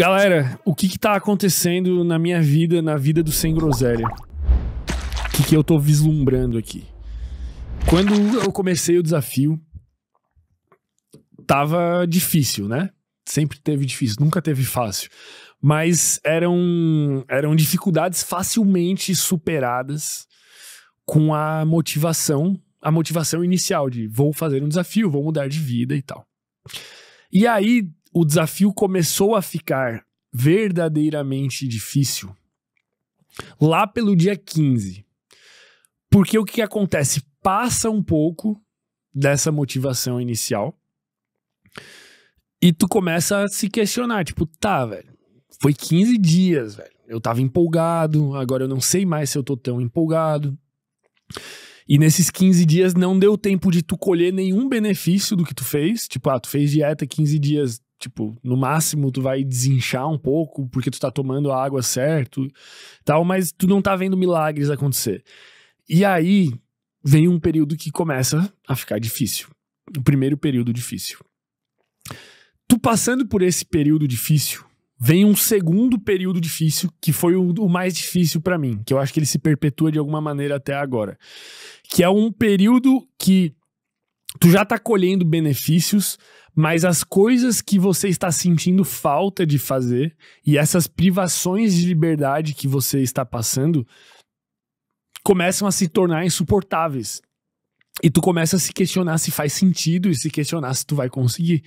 Galera, o que que tá acontecendo na minha vida, na vida do Sem Groséria? O que que eu tô vislumbrando aqui? Quando eu comecei o desafio, tava difícil, né? Sempre teve difícil, nunca teve fácil. Mas eram, eram dificuldades facilmente superadas com a motivação, a motivação inicial de vou fazer um desafio, vou mudar de vida e tal. E aí, o desafio começou a ficar verdadeiramente difícil lá pelo dia 15. Porque o que acontece? Passa um pouco dessa motivação inicial e tu começa a se questionar, tipo, tá, velho, foi 15 dias, velho. Eu tava empolgado, agora eu não sei mais se eu tô tão empolgado. E nesses 15 dias não deu tempo de tu colher nenhum benefício do que tu fez. Tipo, ah, tu fez dieta 15 dias, Tipo, no máximo tu vai desinchar um pouco porque tu tá tomando a água certo, tal, mas tu não tá vendo milagres acontecer. E aí vem um período que começa a ficar difícil. O primeiro período difícil. Tu passando por esse período difícil, vem um segundo período difícil, que foi o, o mais difícil para mim, que eu acho que ele se perpetua de alguma maneira até agora, que é um período que tu já tá colhendo benefícios, mas as coisas que você está sentindo falta de fazer e essas privações de liberdade que você está passando começam a se tornar insuportáveis. E tu começa a se questionar se faz sentido e se questionar se tu vai conseguir.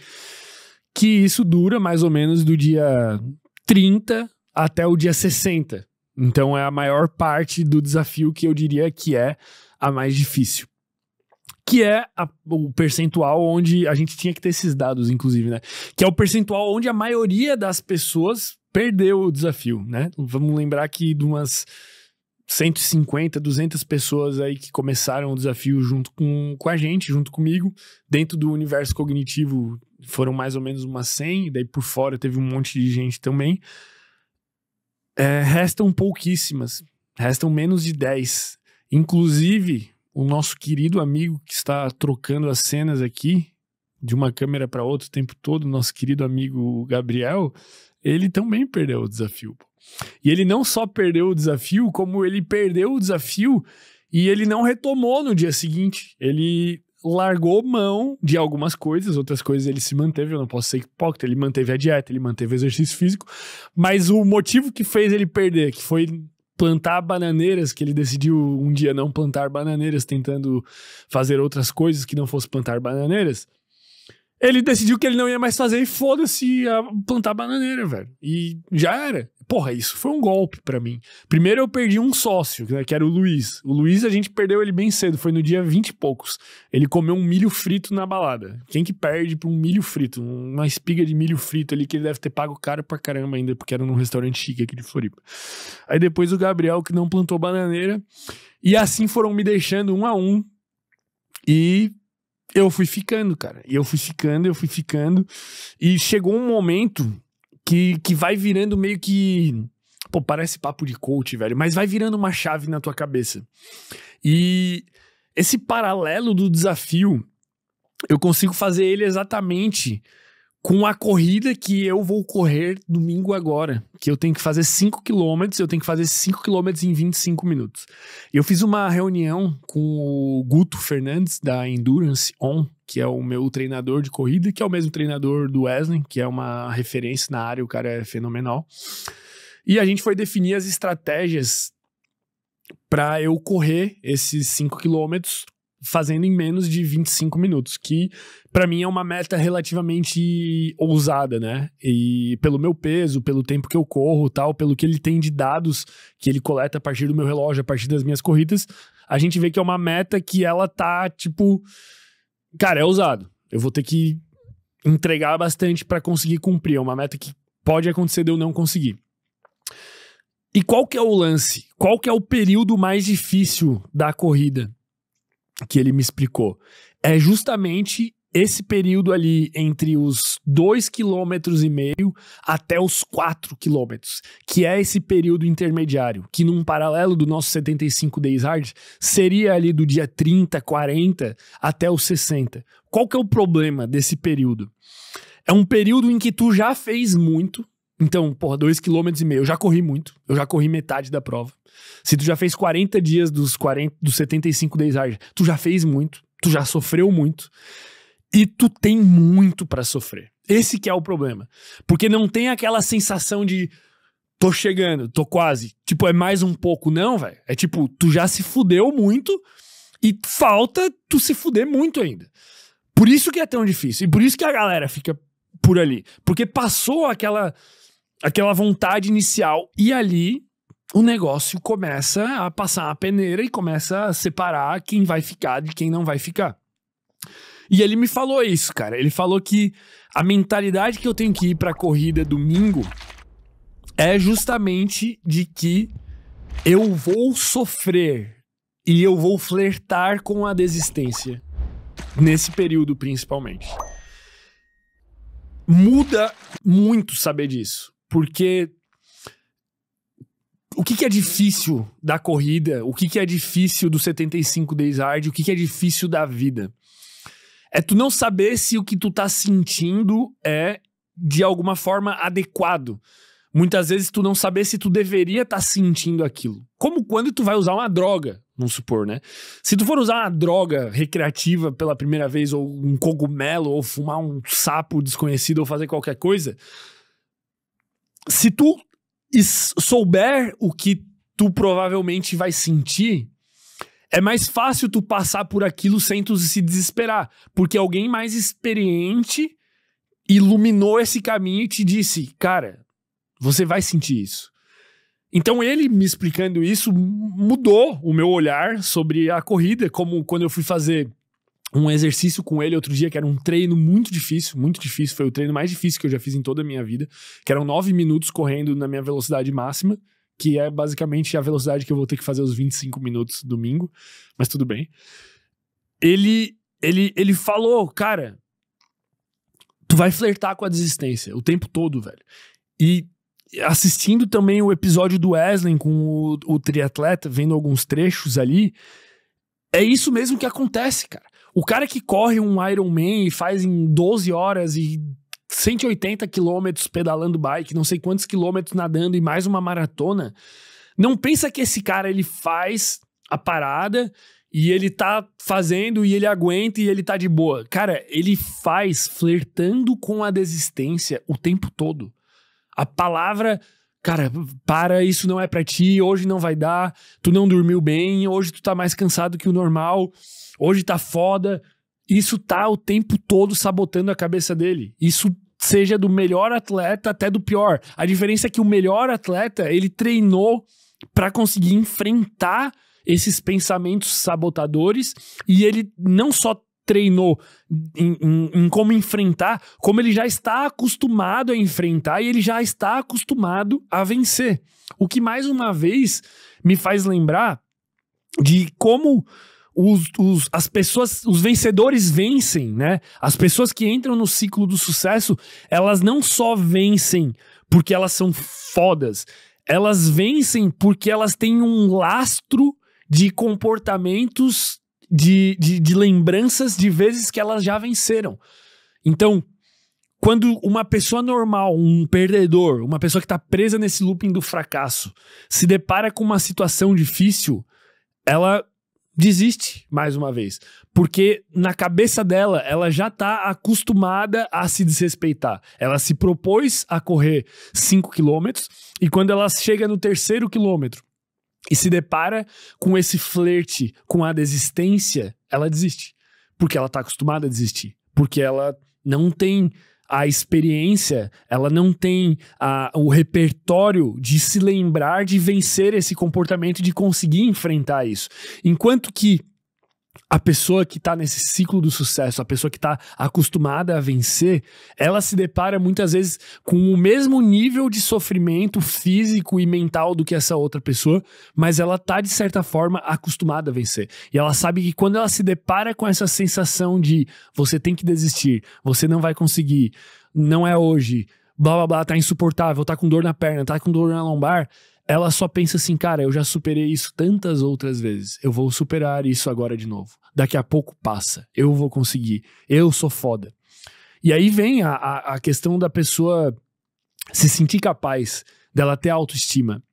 Que isso dura mais ou menos do dia 30 até o dia 60. Então é a maior parte do desafio que eu diria que é a mais difícil que é a, o percentual onde a gente tinha que ter esses dados, inclusive, né? Que é o percentual onde a maioria das pessoas perdeu o desafio, né? Vamos lembrar que de umas 150, 200 pessoas aí que começaram o desafio junto com, com a gente, junto comigo, dentro do universo cognitivo foram mais ou menos umas 100, e daí por fora teve um monte de gente também. É, restam pouquíssimas, restam menos de 10. Inclusive, o nosso querido amigo que está trocando as cenas aqui, de uma câmera para outra o tempo todo, nosso querido amigo Gabriel, ele também perdeu o desafio. E ele não só perdeu o desafio, como ele perdeu o desafio e ele não retomou no dia seguinte. Ele largou mão de algumas coisas, outras coisas ele se manteve, eu não posso ser hipócrita, ele manteve a dieta, ele manteve o exercício físico, mas o motivo que fez ele perder, que foi plantar bananeiras, que ele decidiu um dia não plantar bananeiras, tentando fazer outras coisas que não fosse plantar bananeiras. Ele decidiu que ele não ia mais fazer e foda-se a plantar bananeira, velho. E já era. Porra, isso foi um golpe para mim. Primeiro eu perdi um sócio, né, que era o Luiz. O Luiz a gente perdeu ele bem cedo, foi no dia 20 e poucos. Ele comeu um milho frito na balada. Quem que perde pra um milho frito? Uma espiga de milho frito ali que ele deve ter pago caro pra caramba ainda, porque era num restaurante chique aqui de Floripa. Aí depois o Gabriel que não plantou bananeira. E assim foram me deixando um a um. E eu fui ficando, cara. E eu fui ficando, eu fui ficando. E chegou um momento que, que vai virando meio que. Pô, parece papo de coach, velho, mas vai virando uma chave na tua cabeça. E esse paralelo do desafio, eu consigo fazer ele exatamente com a corrida que eu vou correr domingo agora, que eu tenho que fazer 5 quilômetros, eu tenho que fazer 5 quilômetros em 25 minutos. Eu fiz uma reunião com o Guto Fernandes da Endurance On, que é o meu treinador de corrida, que é o mesmo treinador do Wesley, que é uma referência na área, o cara é fenomenal. E a gente foi definir as estratégias para eu correr esses 5 quilômetros fazendo em menos de 25 minutos, que para mim é uma meta relativamente ousada, né? E pelo meu peso, pelo tempo que eu corro, tal, pelo que ele tem de dados que ele coleta a partir do meu relógio, a partir das minhas corridas, a gente vê que é uma meta que ela tá tipo, cara, é ousado. Eu vou ter que entregar bastante para conseguir cumprir, é uma meta que pode acontecer de eu não conseguir. E qual que é o lance? Qual que é o período mais difícil da corrida? que ele me explicou. É justamente esse período ali entre os 2,5 km até os 4 km, que é esse período intermediário, que num paralelo do nosso 75 Days Hard, seria ali do dia 30, 40 até os 60. Qual que é o problema desse período? É um período em que tu já fez muito, então, porra, dois quilômetros e meio. Eu já corri muito. Eu já corri metade da prova. Se tu já fez 40 dias dos, 40, dos 75 Days Hard, tu já fez muito. Tu já sofreu muito. E tu tem muito para sofrer. Esse que é o problema. Porque não tem aquela sensação de tô chegando, tô quase. Tipo, é mais um pouco. Não, velho. É tipo, tu já se fudeu muito e falta tu se fuder muito ainda. Por isso que é tão difícil. E por isso que a galera fica por ali. Porque passou aquela aquela vontade inicial. E ali o negócio começa a passar a peneira e começa a separar quem vai ficar de quem não vai ficar. E ele me falou isso, cara. Ele falou que a mentalidade que eu tenho que ir pra corrida domingo é justamente de que eu vou sofrer e eu vou flertar com a desistência. Nesse período, principalmente. Muda muito saber disso porque o que, que, é difícil da corrida, o que, que é difícil do 75 Days Hard, o que, que, é difícil da vida. É tu não saber se o que tu tá sentindo é, de alguma forma, adequado. Muitas vezes tu não saber se tu deveria estar tá sentindo aquilo. Como quando tu vai usar uma droga, vamos supor, né? Se tu for usar uma droga recreativa pela primeira vez, ou um cogumelo, ou fumar um sapo desconhecido, ou fazer qualquer coisa, se tu souber o que tu provavelmente vai sentir, é mais fácil tu passar por aquilo sem tu se desesperar, porque alguém mais experiente iluminou esse caminho e te disse, cara, você vai sentir isso. Então ele me explicando isso mudou o meu olhar sobre a corrida, como quando eu fui fazer um exercício com ele outro dia, que era um treino muito difícil, muito difícil, foi o treino mais difícil que eu já fiz em toda a minha vida, que eram nove minutos correndo na minha velocidade máxima, que é basicamente a velocidade que eu vou ter que fazer os 25 minutos domingo, mas tudo bem. Ele, ele, ele falou, cara, tu vai flertar com a desistência o tempo todo, velho. E assistindo também o episódio do Wesley com o, o triatleta, vendo alguns trechos ali, é isso mesmo que acontece, cara. O cara que corre um Iron Man e faz em 12 horas e 180 quilômetros pedalando bike, não sei quantos quilômetros nadando e mais uma maratona, não pensa que esse cara ele faz a parada e ele tá fazendo e ele aguenta e ele tá de boa. Cara, ele faz flertando com a desistência o tempo todo. A palavra cara, para, isso não é para ti, hoje não vai dar, tu não dormiu bem, hoje tu tá mais cansado que o normal, hoje tá foda. Isso tá o tempo todo sabotando a cabeça dele. Isso seja do melhor atleta até do pior. A diferença é que o melhor atleta, ele treinou para conseguir enfrentar esses pensamentos sabotadores e ele não só treinou em, em, em, como enfrentar, como ele já está acostumado a enfrentar e ele já está acostumado a vencer. O que mais uma vez me faz lembrar de como os, os, as pessoas, os vencedores vencem, né? As pessoas que entram no ciclo do sucesso, elas não só vencem porque elas são fodas, elas vencem porque elas têm um lastro de comportamentos de, de, de lembranças de vezes que elas já venceram. Então, quando uma pessoa normal, um perdedor, uma pessoa que está presa nesse looping do fracasso, se depara com uma situação difícil, ela desiste mais uma vez, porque na cabeça dela ela já está acostumada a se desrespeitar. Ela se propôs a correr 5 quilômetros e quando ela chega no terceiro quilômetro e se depara com esse flerte com a desistência, ela desiste. Porque ela está acostumada a desistir. Porque ela não tem a experiência, ela não tem a, o repertório de se lembrar de vencer esse comportamento, de conseguir enfrentar isso. Enquanto que a pessoa que está nesse ciclo do sucesso, a pessoa que está acostumada a vencer, ela se depara muitas vezes com o mesmo nível de sofrimento físico e mental do que essa outra pessoa, mas ela tá de certa forma acostumada a vencer. E ela sabe que quando ela se depara com essa sensação de você tem que desistir, você não vai conseguir, não é hoje, blá blá blá, tá insuportável, tá com dor na perna, tá com dor na lombar, ela só pensa assim, cara, eu já superei isso tantas outras vezes, eu vou superar isso agora de novo. Daqui a pouco passa, eu vou conseguir, eu sou foda. E aí vem a, a, a questão da pessoa se sentir capaz, dela ter autoestima.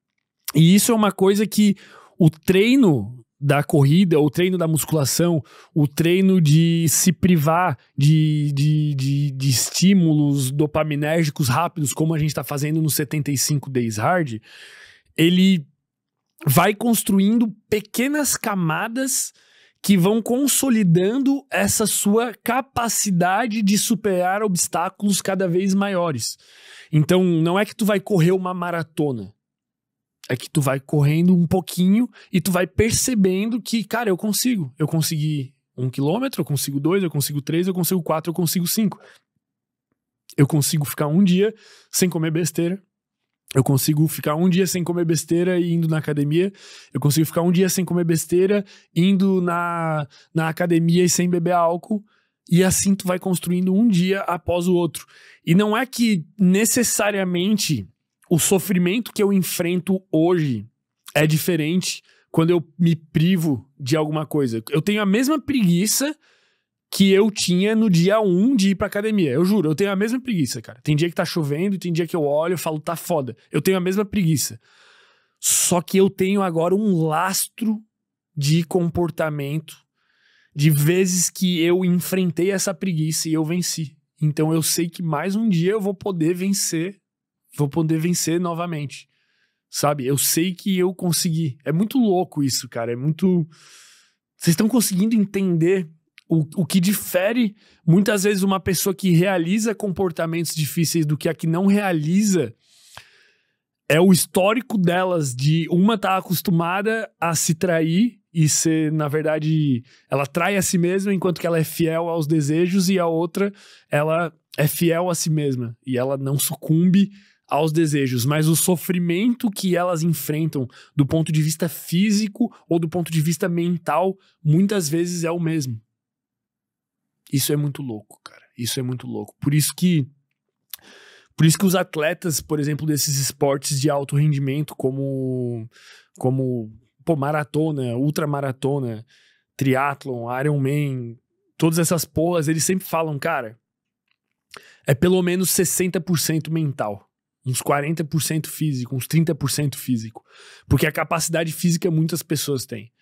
E isso é uma coisa que o treino da corrida, o treino da musculação, o treino de se privar de, de, de, de estímulos dopaminérgicos rápidos, como a gente está fazendo no 75 Days Hard, ele vai construindo pequenas camadas que vão consolidando essa sua capacidade de superar obstáculos cada vez maiores. Então, não é que tu vai correr uma maratona. É que tu vai correndo um pouquinho e tu vai percebendo que, cara, eu consigo. Eu consegui um quilômetro, eu consigo dois, eu consigo três, eu consigo quatro, eu consigo cinco. Eu consigo ficar um dia sem comer besteira. Eu consigo ficar um dia sem comer besteira e indo na academia. Eu consigo ficar um dia sem comer besteira, indo na, na academia e sem beber álcool. E assim tu vai construindo um dia após o outro. E não é que necessariamente o sofrimento que eu enfrento hoje é diferente quando eu me privo de alguma coisa. Eu tenho a mesma preguiça que eu tinha no dia 1 um de ir pra academia. Eu juro, eu tenho a mesma preguiça, cara. Tem dia que tá chovendo, tem dia que eu olho e falo, tá foda. Eu tenho a mesma preguiça. Só que eu tenho agora um lastro de comportamento de vezes que eu enfrentei essa preguiça e eu venci. Então eu sei que mais um dia eu vou poder vencer, vou poder vencer novamente. Sabe? Eu sei que eu consegui. É muito louco isso, cara. É muito. Vocês estão conseguindo entender o, o que difere, muitas vezes, uma pessoa que realiza comportamentos difíceis do que a que não realiza é o histórico delas de uma tá acostumada a se trair e ser, na verdade, ela trai a si mesma enquanto que ela é fiel aos desejos e a outra, ela é fiel a si mesma e ela não sucumbe aos desejos, mas o sofrimento que elas enfrentam do ponto de vista físico ou do ponto de vista mental muitas vezes é o mesmo. Isso é muito louco, cara. Isso é muito louco. Por isso que por isso que os atletas, por exemplo, desses esportes de alto rendimento, como como pô, maratona, ultramaratona, triatlon, Ironman, todas essas porras, eles sempre falam, cara, é pelo menos 60% mental, uns 40% físico, uns 30% físico, porque a capacidade física muitas pessoas têm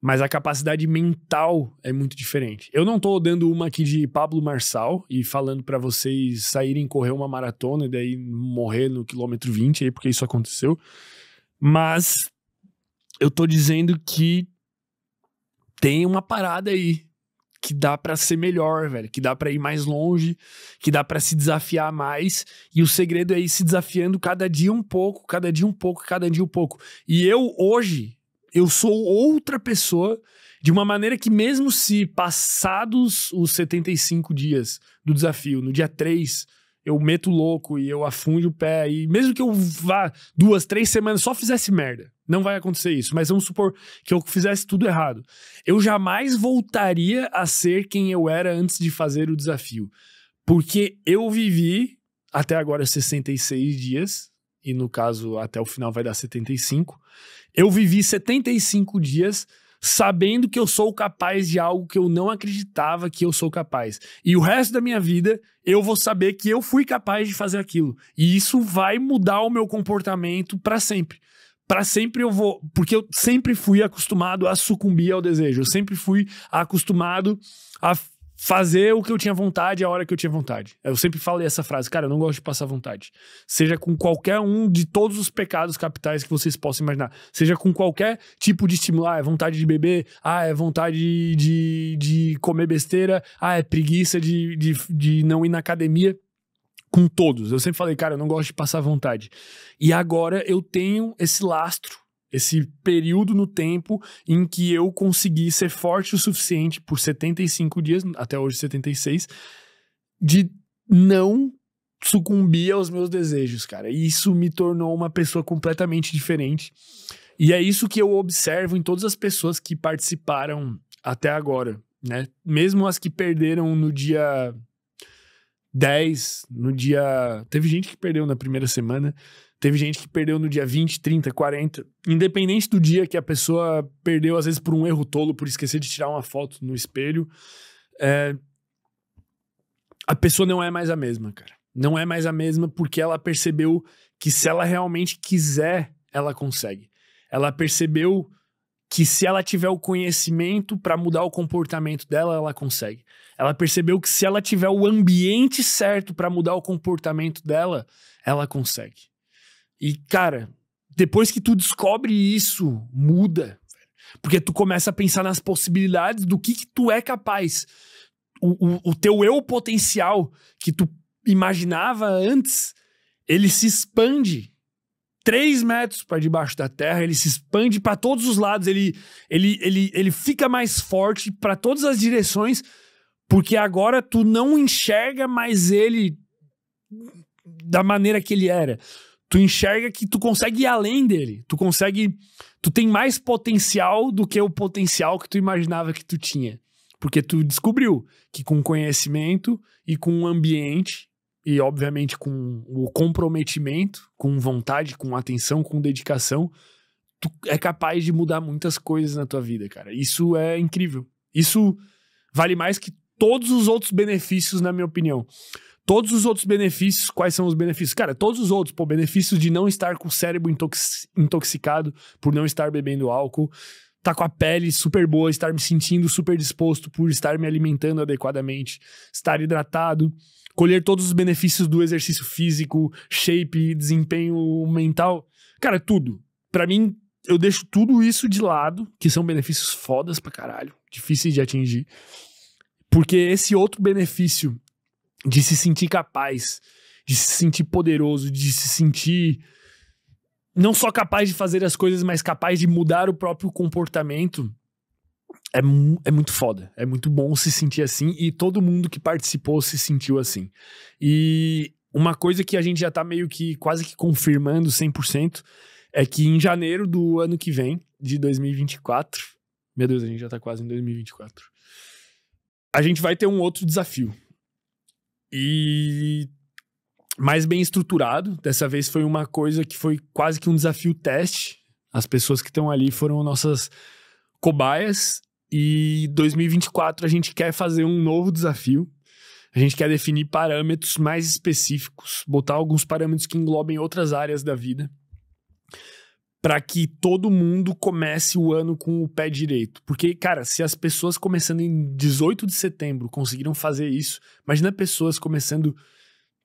mas a capacidade mental é muito diferente. Eu não tô dando uma aqui de Pablo Marçal e falando para vocês saírem correr uma maratona e daí morrer no quilômetro 20 aí porque isso aconteceu, mas eu tô dizendo que tem uma parada aí que dá para ser melhor, velho, que dá para ir mais longe, que dá para se desafiar mais, e o segredo é ir se desafiando cada dia um pouco, cada dia um pouco, cada dia um pouco. E eu hoje eu sou outra pessoa de uma maneira que, mesmo se passados os 75 dias do desafio, no dia 3, eu meto louco e eu afunde o pé, e mesmo que eu vá duas, três semanas só fizesse merda, não vai acontecer isso, mas vamos supor que eu fizesse tudo errado, eu jamais voltaria a ser quem eu era antes de fazer o desafio. Porque eu vivi até agora 66 dias e no caso até o final vai dar 75. Eu vivi 75 dias sabendo que eu sou capaz de algo que eu não acreditava que eu sou capaz. E o resto da minha vida eu vou saber que eu fui capaz de fazer aquilo. E isso vai mudar o meu comportamento para sempre. Para sempre eu vou, porque eu sempre fui acostumado a sucumbir ao desejo. Eu sempre fui acostumado a fazer o que eu tinha vontade a hora que eu tinha vontade. Eu sempre falei essa frase, cara, eu não gosto de passar vontade. Seja com qualquer um de todos os pecados capitais que vocês possam imaginar. Seja com qualquer tipo de estímulo. Ah, é vontade de beber. Ah, é vontade de, de comer besteira. Ah, é preguiça de, de, de não ir na academia. Com todos. Eu sempre falei, cara, eu não gosto de passar vontade. E agora eu tenho esse lastro esse período no tempo em que eu consegui ser forte o suficiente por 75 dias, até hoje 76, de não sucumbir aos meus desejos, cara. E isso me tornou uma pessoa completamente diferente. E é isso que eu observo em todas as pessoas que participaram até agora, né? Mesmo as que perderam no dia 10, no dia. Teve gente que perdeu na primeira semana. Teve gente que perdeu no dia 20, 30, 40. Independente do dia que a pessoa perdeu, às vezes por um erro tolo, por esquecer de tirar uma foto no espelho, é... a pessoa não é mais a mesma, cara. Não é mais a mesma porque ela percebeu que se ela realmente quiser, ela consegue. Ela percebeu que se ela tiver o conhecimento para mudar o comportamento dela, ela consegue. Ela percebeu que se ela tiver o ambiente certo para mudar o comportamento dela, ela consegue. E, cara, depois que tu descobre isso, muda. Porque tu começa a pensar nas possibilidades do que, que tu é capaz. O, o, o teu eu potencial que tu imaginava antes, ele se expande três metros para debaixo da terra, ele se expande para todos os lados, ele, ele, ele, ele fica mais forte para todas as direções, porque agora tu não enxerga mais ele da maneira que ele era tu enxerga que tu consegue ir além dele. Tu consegue. Tu tem mais potencial do que o potencial que tu imaginava que tu tinha. Porque tu descobriu que com conhecimento e com o ambiente, e obviamente com o comprometimento, com vontade, com atenção, com dedicação, tu é capaz de mudar muitas coisas na tua vida, cara. Isso é incrível. Isso vale mais que todos os outros benefícios, na minha opinião. Todos os outros benefícios, quais são os benefícios? Cara, todos os outros, pô, benefícios de não estar com o cérebro intoxicado por não estar bebendo álcool, tá com a pele super boa, estar me sentindo super disposto por estar me alimentando adequadamente, estar hidratado, colher todos os benefícios do exercício físico, shape, desempenho mental. Cara, tudo. Para mim, eu deixo tudo isso de lado, que são benefícios fodas pra caralho, difíceis de atingir. Porque esse outro benefício de se sentir capaz, de se sentir poderoso, de se sentir não só capaz de fazer as coisas, mas capaz de mudar o próprio comportamento. É, é muito foda. É muito bom se sentir assim e todo mundo que participou se sentiu assim. E uma coisa que a gente já tá meio que quase que confirmando 100% é que em janeiro do ano que vem, de 2024, meu Deus, a gente já tá quase em 2024. A gente vai ter um outro desafio e mais bem estruturado. Dessa vez foi uma coisa que foi quase que um desafio teste. As pessoas que estão ali foram nossas cobaias e 2024 a gente quer fazer um novo desafio. A gente quer definir parâmetros mais específicos, botar alguns parâmetros que englobem outras áreas da vida para que todo mundo comece o ano com o pé direito. Porque, cara, se as pessoas começando em 18 de setembro conseguiram fazer isso, imagina pessoas começando,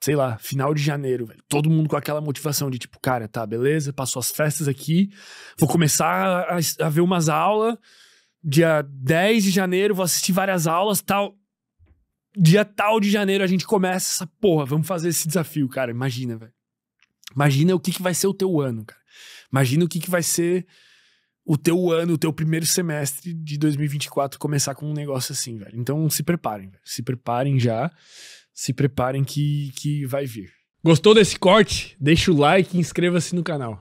sei lá, final de janeiro, velho. Todo mundo com aquela motivação de tipo, cara, tá, beleza, passou as festas aqui, vou começar a, a ver umas aulas, dia 10 de janeiro vou assistir várias aulas, tal. Dia tal de janeiro a gente começa essa porra, vamos fazer esse desafio, cara. Imagina, velho. Imagina o que, que vai ser o teu ano, cara. Imagina o que, que vai ser o teu ano, o teu primeiro semestre de 2024 começar com um negócio assim, velho. Então se preparem, velho. se preparem já, se preparem que, que vai vir. Gostou desse corte? Deixa o like e inscreva-se no canal.